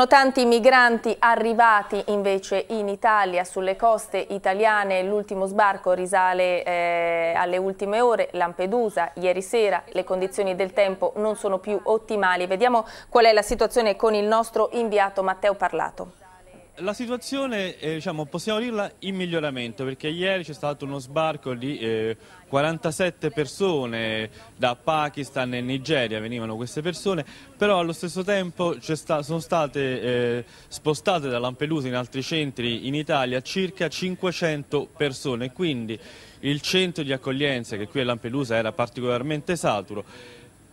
Sono tanti migranti arrivati invece in Italia, sulle coste italiane, l'ultimo sbarco risale eh, alle ultime ore, Lampedusa, ieri sera, le condizioni del tempo non sono più ottimali. Vediamo qual è la situazione con il nostro inviato Matteo Parlato. La situazione, eh, diciamo, possiamo dirla in miglioramento perché ieri c'è stato uno sbarco di eh, 47 persone da Pakistan e Nigeria, venivano queste persone, però allo stesso tempo sta, sono state eh, spostate da Lampedusa in altri centri in Italia circa 500 persone, quindi il centro di accoglienza che qui a Lampedusa era particolarmente saturo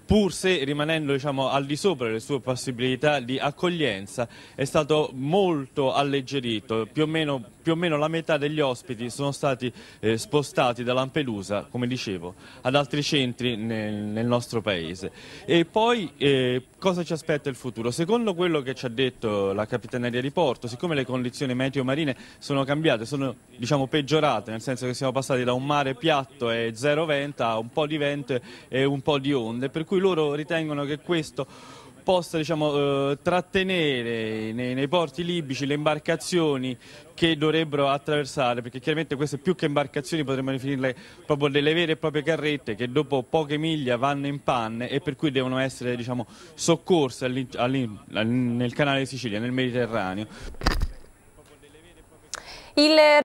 pur se rimanendo diciamo, al di sopra delle sue possibilità di accoglienza, è stato molto alleggerito. Più o meno, più o meno la metà degli ospiti sono stati eh, spostati da Lampedusa, come dicevo, ad altri centri nel, nel nostro paese. E poi eh, cosa ci aspetta il futuro? Secondo quello che ci ha detto la Capitaneria di Porto, siccome le condizioni meteo-marine sono cambiate, sono diciamo, peggiorate, nel senso che siamo passati da un mare piatto e zero vento a un po' di vento e un po' di onde, per cui cui loro ritengono che questo possa diciamo, eh, trattenere nei, nei, porti libici le imbarcazioni che dovrebbero attraversare, perché chiaramente queste più che imbarcazioni potremmo definirle proprio delle vere e proprie carrette che dopo poche miglia vanno in panne e per cui devono essere diciamo, soccorse all in, all in, nel canale di Sicilia, nel Mediterraneo. Il